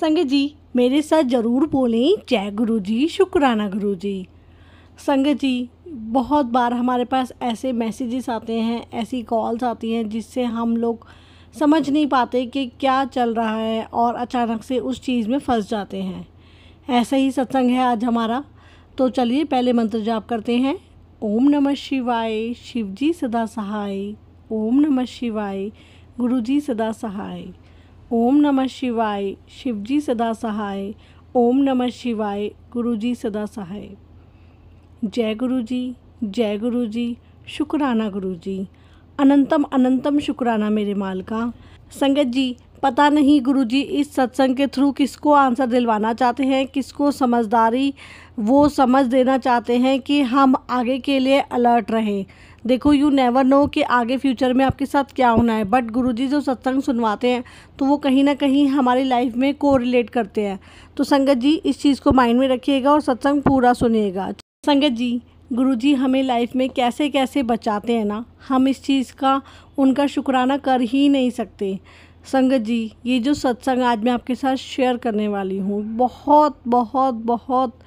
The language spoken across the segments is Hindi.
संग जी मेरे साथ ज़रूर बोलें जय गुरु जी शुक्राना गुरु जी संग जी बहुत बार हमारे पास ऐसे मैसेजेस आते हैं ऐसी कॉल्स आती हैं जिससे हम लोग समझ नहीं पाते कि क्या चल रहा है और अचानक से उस चीज़ में फंस जाते हैं ऐसा ही सत्संग है आज हमारा तो चलिए पहले मंत्र जाप करते हैं ओम नमः शिवाय शिव जी सदा सहाय ओम नमः शिवाय गुरु जी सदा सहाय ओम नमः शिवाय शिवजी सदा सहाय ओम नमः शिवाय गुरुजी सदा सहाय जय गुरुजी जय गुरुजी शुक्राना गुरुजी अनंतम अनंतम शुक्राना मेरे मालका संगत जी पता नहीं गुरुजी इस सत्संग के थ्रू किसको आंसर दिलवाना चाहते हैं किसको समझदारी वो समझ देना चाहते हैं कि हम आगे के लिए अलर्ट रहें देखो यू नेवर नो कि आगे फ्यूचर में आपके साथ क्या होना है बट गुरुजी जो सत्संग सुनवाते हैं तो वो कहीं ना कहीं हमारी लाइफ में को रिलेट करते हैं तो संगत जी इस चीज़ को माइंड में रखिएगा और सत्संग पूरा सुनिएगा संगत जी गुरुजी हमें लाइफ में कैसे कैसे बचाते हैं ना हम इस चीज़ का उनका शुक्राना कर ही नहीं सकते संगत जी ये जो सत्संग आज मैं आपके साथ शेयर करने वाली हूँ बहुत बहुत बहुत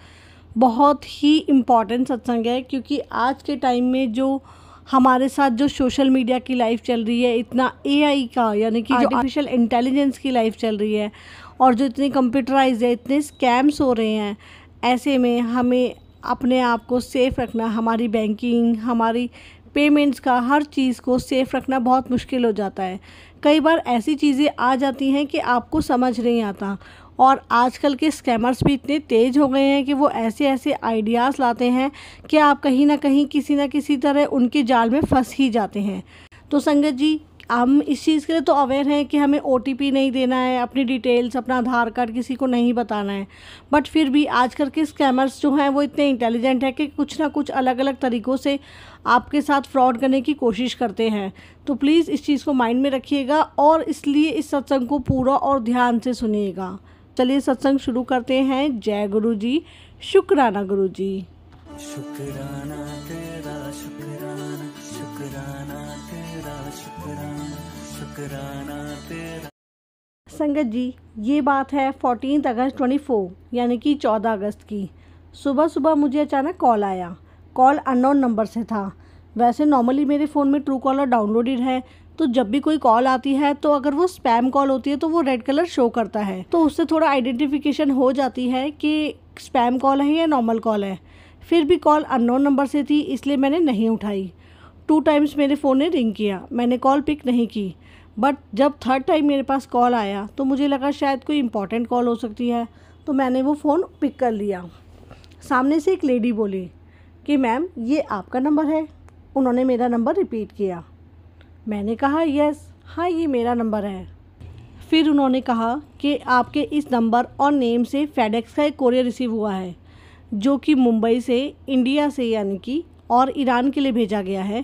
बहुत ही इम्पॉर्टेंट सत्संग है क्योंकि आज के टाइम में जो हमारे साथ जो सोशल मीडिया की लाइफ चल रही है इतना एआई का यानी कि आर्टिफिशियल इंटेलिजेंस की लाइफ चल रही है और जो इतने कंप्यूटराइज है इतने स्कैम्स हो रहे हैं ऐसे में हमें अपने आप को सेफ़ रखना हमारी बैंकिंग हमारी पेमेंट्स का हर चीज़ को सेफ़ रखना बहुत मुश्किल हो जाता है कई बार ऐसी चीज़ें आ जाती हैं कि आपको समझ नहीं आता और आजकल के स्कैमर्स भी इतने तेज़ हो गए हैं कि वो ऐसे ऐसे आइडियाज़ लाते हैं कि आप कहीं ना कहीं किसी ना किसी तरह उनके जाल में फंस ही जाते हैं तो संगत जी हम इस चीज़ के लिए तो अवेयर हैं कि हमें ओ नहीं देना है अपनी डिटेल्स अपना आधार कार्ड किसी को नहीं बताना है बट फिर भी आजकल के स्कैमर्स जो हैं वो इतने इंटेलिजेंट हैं कि कुछ ना कुछ अलग अलग तरीक़ों से आपके साथ फ्रॉड करने की कोशिश करते हैं तो प्लीज़ इस चीज़ को माइंड में रखिएगा और इसलिए इस सत्संग को पूरा और ध्यान से सुनिएगा चलिए सत्संग शुरू करते हैं जय गुरु जी शुक्राना गुरु जी शुक्राना तेरा शुक्राना शुक्राना तेरा शुक्राना शुक्राना तेरा संगत जी ये बात है फोर्टीन अगस्त ट्वेंटी फोर यानी कि चौदह अगस्त की सुबह सुबह मुझे अचानक कॉल आया कॉल अननोन नंबर से था वैसे नॉर्मली मेरे फ़ोन में ट्रू कॉलर डाउनलोडेड है तो जब भी कोई कॉल आती है तो अगर वो स्पैम कॉल होती है तो वो रेड कलर शो करता है तो उससे थोड़ा आइडेंटिफिकेशन हो जाती है कि स्पैम कॉल है या नॉर्मल कॉल है फिर भी कॉल अननोन नंबर से थी इसलिए मैंने नहीं उठाई टू टाइम्स मेरे फ़ोन ने रिंग किया मैंने कॉल पिक नहीं की बट जब थर्ड टाइम मेरे पास कॉल आया तो मुझे लगा शायद कोई इम्पॉर्टेंट कॉल हो सकती है तो मैंने वो फ़ोन पिक कर लिया सामने से एक लेडी बोली कि मैम ये आपका नंबर है उन्होंने मेरा नंबर रिपीट किया मैंने कहा यस हाँ ये मेरा नंबर है फिर उन्होंने कहा कि आपके इस नंबर और नेम से फेडेक्स का एक कोरियर रिसीव हुआ है जो कि मुंबई से इंडिया से यानी कि और ईरान के लिए भेजा गया है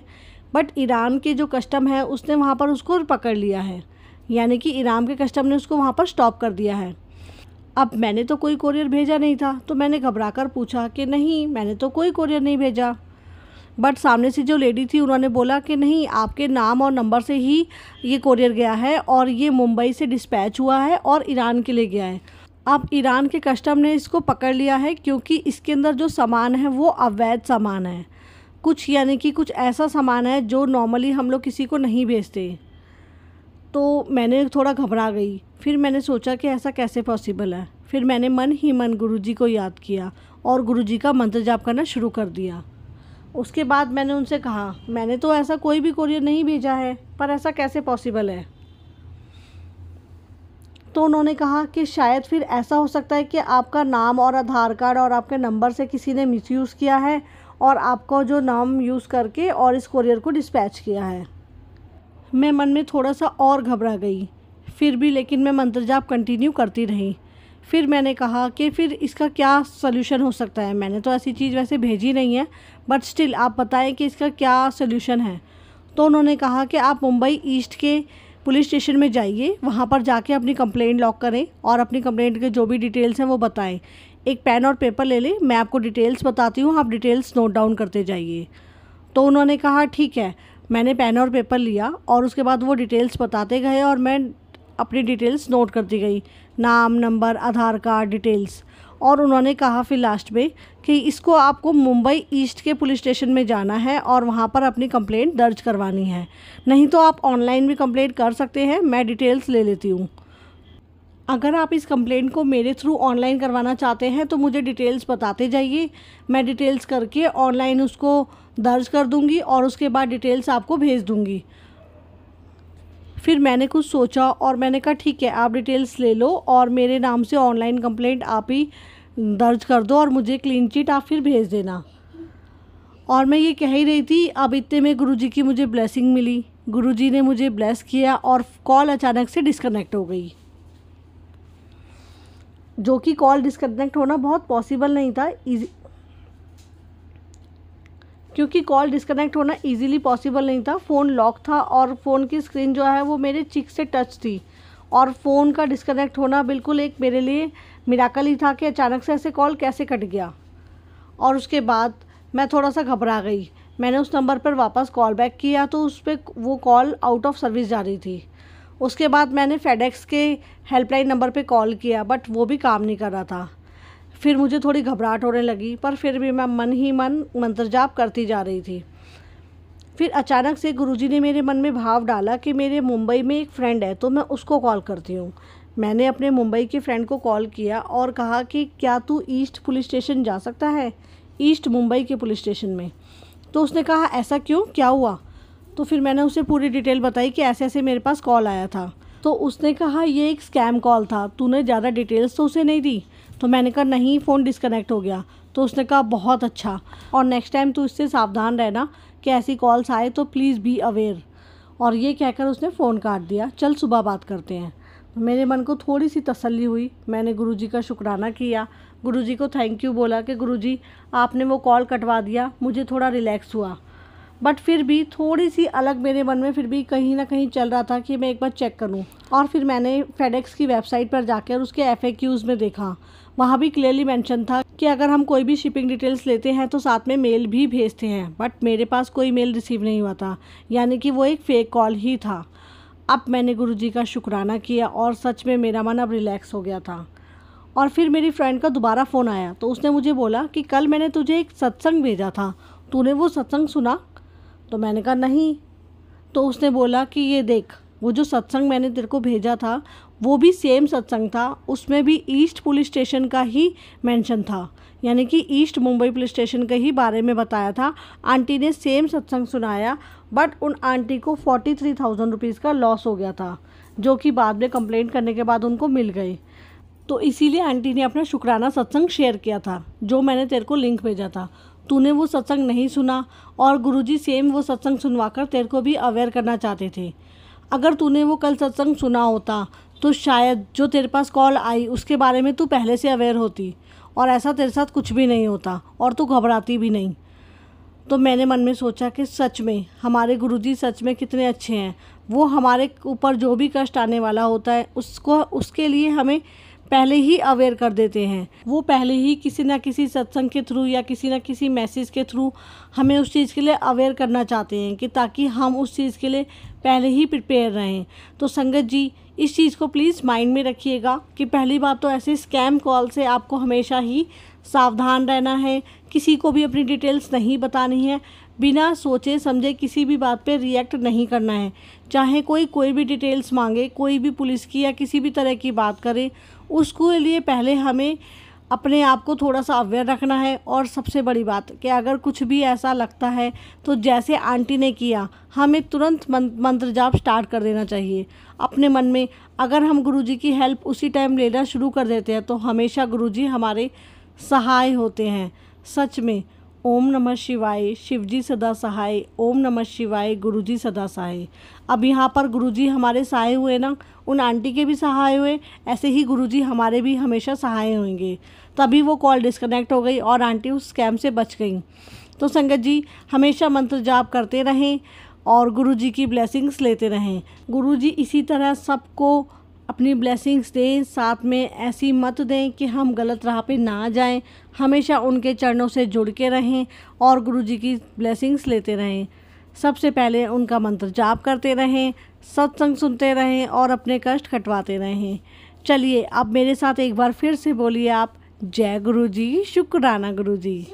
बट ईरान के जो कस्टम है उसने वहाँ पर उसको पकड़ लिया है यानी कि ईरान के कस्टम ने उसको वहाँ पर स्टॉप कर दिया है अब मैंने तो कोई कोरियर भेजा नहीं था तो मैंने घबरा कर पूछा कि नहीं मैंने तो कोई कोरियर नहीं भेजा बट सामने से जो लेडी थी उन्होंने बोला कि नहीं आपके नाम और नंबर से ही ये कोरियर गया है और ये मुंबई से डिस्पैच हुआ है और ईरान के लिए गया है अब ईरान के कस्टम ने इसको पकड़ लिया है क्योंकि इसके अंदर जो सामान है वो अवैध सामान है कुछ यानी कि कुछ ऐसा सामान है जो नॉर्मली हम लोग किसी को नहीं भेजते तो मैंने थोड़ा घबरा गई फिर मैंने सोचा कि ऐसा कैसे पॉसिबल है फिर मैंने मन ही मन गुरुजी को याद किया और गुरुजी का मंत्र जाप करना शुरू कर दिया उसके बाद मैंने उनसे कहा मैंने तो ऐसा कोई भी कुरियर नहीं भेजा है पर ऐसा कैसे पॉसिबल है तो उन्होंने कहा कि शायद फिर ऐसा हो सकता है कि आपका नाम और आधार कार्ड और आपके नंबर से किसी ने मिसयूज़ किया है और आपका जो नाम यूज़ करके और इस कुरियर को डिस्पैच किया है मैं मन में थोड़ा सा और घबरा गई फिर भी लेकिन मैं मंत्र जाप कंटिन्यू करती रही फिर मैंने कहा कि फिर इसका क्या सोल्यूशन हो सकता है मैंने तो ऐसी चीज़ वैसे भेजी नहीं है बट स्टिल आप बताएं कि इसका क्या सोल्यूशन है तो उन्होंने कहा कि आप मुंबई ईस्ट के पुलिस स्टेशन में जाइए वहाँ पर जाके अपनी कंप्लेंट लॉक करें और अपनी कंप्लेंट के जो भी डिटेल्स हैं वो बताएं एक पेन और पेपर ले लें मैं आपको डिटेल्स बताती हूँ आप डिटेल्स नोट डाउन करते जाइए तो उन्होंने कहा ठीक है मैंने पेन और पेपर लिया और उसके बाद वो डिटेल्स बताते गए और मैं अपनी डिटेल्स नोट करती गई नाम नंबर आधार कार्ड डिटेल्स और उन्होंने कहा फिर लास्ट में कि इसको आपको मुंबई ईस्ट के पुलिस स्टेशन में जाना है और वहाँ पर अपनी कंप्लेंट दर्ज करवानी है नहीं तो आप ऑनलाइन भी कंप्लेंट कर सकते हैं मैं डिटेल्स ले लेती हूँ अगर आप इस कंप्लेंट को मेरे थ्रू ऑनलाइन करवाना चाहते हैं तो मुझे डिटेल्स बताते जाइए मैं डिटेल्स करके ऑनलाइन उसको दर्ज कर दूँगी और उसके बाद डिटेल्स आपको भेज दूँगी फिर मैंने कुछ सोचा और मैंने कहा ठीक है आप डिटेल्स ले लो और मेरे नाम से ऑनलाइन कंप्लेंट आप ही दर्ज कर दो और मुझे क्लीन चिट आप फिर भेज देना और मैं ये कह ही रही थी अब इतने में गुरुजी की मुझे ब्लेसिंग मिली गुरुजी ने मुझे ब्लेस किया और कॉल अचानक से डिस्कनेक्ट हो गई जो कि कॉल डिस्कनेक्ट होना बहुत पॉसिबल नहीं था क्योंकि कॉल डिस्कनेक्ट होना इजीली पॉसिबल नहीं था फ़ोन लॉक था और फ़ोन की स्क्रीन जो है वो मेरे चिक से टच थी और फ़ोन का डिस्कनेक्ट होना बिल्कुल एक मेरे लिए मिराकल ही था कि अचानक से ऐसे कॉल कैसे कट गया और उसके बाद मैं थोड़ा सा घबरा गई मैंने उस नंबर पर वापस कॉल बैक किया तो उस पर वो कॉल आउट ऑफ सर्विस जा रही थी उसके बाद मैंने फेडेक्स के हेल्पलाइन नंबर पे कॉल किया बट वो भी काम नहीं कर रहा था फिर मुझे थोड़ी घबराहट होने लगी पर फिर भी मैं मन ही मन मंत्र जाप करती जा रही थी फिर अचानक से गुरुजी ने मेरे मन में भाव डाला कि मेरे मुंबई में एक फ़्रेंड है तो मैं उसको कॉल करती हूँ मैंने अपने मुंबई के फ्रेंड को कॉल किया और कहा कि क्या तू ईस्ट पुलिस स्टेशन जा सकता है ईस्ट मुंबई के पुलिस स्टेशन में तो उसने कहा ऐसा क्यों क्या हुआ तो फिर मैंने उसे पूरी डिटेल बताई कि ऐसे ऐसे मेरे पास कॉल आया था तो उसने कहा ये एक स्कैम कॉल था तूने ज़्यादा डिटेल्स तो उसे नहीं दी तो मैंने कहा नहीं फ़ोन डिस्कनेक्ट हो गया तो उसने कहा बहुत अच्छा और नेक्स्ट टाइम तो इससे सावधान रहना कि ऐसी कॉल्स आए तो प्लीज़ बी अवेयर और ये कहकर उसने फ़ोन काट दिया चल सुबह बात करते हैं तो मेरे मन को थोड़ी सी तसल्ली हुई मैंने गुरुजी का शुक्राना किया गुरुजी को थैंक यू बोला कि गुरुजी आपने वो कॉल कटवा दिया मुझे थोड़ा रिलैक्स हुआ बट फिर भी थोड़ी सी अलग मेरे मन में फिर भी कहीं ना कहीं चल रहा था कि मैं एक बार चेक करूं और फिर मैंने फेडेक्स की वेबसाइट पर जाकर उसके एफ में देखा वहाँ भी क्लियरली मेंशन था कि अगर हम कोई भी शिपिंग डिटेल्स लेते हैं तो साथ में मेल भी भेजते हैं बट मेरे पास कोई मेल रिसीव नहीं हुआ था यानी कि वो एक फ़ेक कॉल ही था अब मैंने गुरुजी का शुक्राना किया और सच में मेरा मन अब रिलैक्स हो गया था और फिर मेरी फ्रेंड का दोबारा फ़ोन आया तो उसने मुझे बोला कि कल मैंने तुझे एक सत्संग भेजा था तूने वो सत्संग सुना तो मैंने कहा नहीं तो उसने बोला कि ये देख वो जो सत्संग मैंने तेरे को भेजा था वो भी सेम सत्संग था उसमें भी ईस्ट पुलिस स्टेशन का ही मेंशन था यानी कि ईस्ट मुंबई पुलिस स्टेशन के ही बारे में बताया था आंटी ने सेम सत्संग सुनाया बट उन आंटी को फोर्टी थ्री थाउजेंड रुपीज़ का लॉस हो गया था जो कि बाद में कंप्लेंट करने के बाद उनको मिल गई तो इसीलिए आंटी ने अपना शुक्राना सत्संग शेयर किया था जो मैंने तेरे को लिंक भेजा था तूने वो सत्संग नहीं सुना और गुरुजी सेम वो सत्संग कर तेरे को भी अवेयर करना चाहते थे अगर तूने वो कल सत्संग सुना होता तो शायद जो तेरे पास कॉल आई उसके बारे में तू पहले से अवेयर होती और ऐसा तेरे साथ कुछ भी नहीं होता और तू घबराती भी नहीं तो मैंने मन में सोचा कि सच में हमारे गुरुजी सच में कितने अच्छे हैं वो हमारे ऊपर जो भी कष्ट आने वाला होता है उसको उसके लिए हमें पहले ही अवेयर कर देते हैं वो पहले ही किसी ना किसी सत्संग के थ्रू या किसी ना किसी मैसेज के थ्रू हमें उस चीज़ के लिए अवेयर करना चाहते हैं कि ताकि हम उस चीज़ के लिए पहले ही प्रिपेयर रहें तो संगत जी इस चीज़ को प्लीज़ माइंड में रखिएगा कि पहली बात तो ऐसे स्कैम कॉल से आपको हमेशा ही सावधान रहना है किसी को भी अपनी डिटेल्स नहीं बतानी है बिना सोचे समझे किसी भी बात पे रिएक्ट नहीं करना है चाहे कोई कोई भी डिटेल्स मांगे कोई भी पुलिस की या किसी भी तरह की बात करे उसके लिए पहले हमें अपने आप को थोड़ा सा अवेयर रखना है और सबसे बड़ी बात कि अगर कुछ भी ऐसा लगता है तो जैसे आंटी ने किया हमें तुरंत मंत्र जाप स्टार्ट कर देना चाहिए अपने मन में अगर हम गुरुजी की हेल्प उसी टाइम लेना शुरू कर देते हैं तो हमेशा गुरुजी हमारे सहाय होते हैं सच में ओम नमः शिवाय शिवजी सदा सहाय ओम नमः शिवाय गुरुजी सदा सहाय अब यहाँ पर गुरुजी हमारे सहाय हुए ना उन आंटी के भी सहाय हुए ऐसे ही गुरुजी हमारे भी हमेशा सहाय होंगे तभी वो कॉल डिस्कनेक्ट हो गई और आंटी उस स्कैम से बच गई तो संगत जी हमेशा मंत्र जाप करते रहें और गुरुजी की ब्लेसिंग्स लेते रहें जी इसी तरह सबको अपनी ब्लेसिंग्स दें साथ में ऐसी मत दें कि हम गलत राह पे ना जाएं हमेशा उनके चरणों से जुड़ के रहें और गुरु जी की ब्लेसिंग्स लेते रहें सबसे पहले उनका मंत्र जाप करते रहें सत्संग सुनते रहें और अपने कष्ट कटवाते रहें चलिए अब मेरे साथ एक बार फिर से बोलिए आप जय गुरु जी शुक्राना गुरु जी